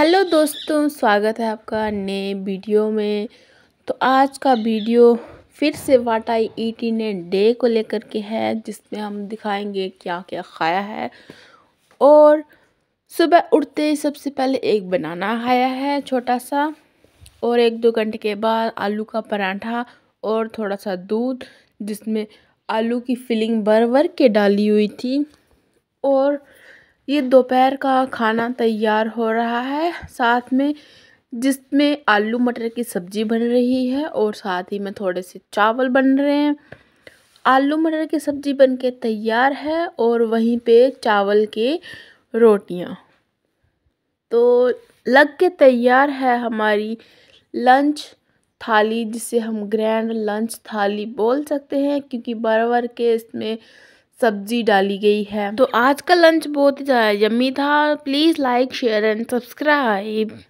hello दोस्तों स्वागत है आपका नए वीडियो में तो आज का वीडियो फिर से वाट आई ईटी ने डे को लेकर के है जिसमें हम दिखाएंगे क्या क्या खाया है और सुबह उठते ही सबसे पहले एक बनाना खाया है छोटा सा और एक दो घंटे के बाद आलू का पराठा और थोड़ा सा दूध जिसमें आलू की फिलिंग भर भर के डाली हुई थी और ये दोपहर का खाना तैयार हो रहा है साथ में जिसमें आलू मटर की सब्जी बन रही है और साथ ही में थोड़े से चावल बन रहे हैं आलू मटर की सब्जी बन के तैयार है और वहीं पे चावल के रोटियां तो लग के तैयार है हमारी लंच थाली जिसे हम ग्रैंड लंच थाली बोल सकते हैं क्योंकि बार बार के इसमें सब्जी डाली गई है तो आज का लंच बहुत ही ज़्यादा यम्मी था please like share and subscribe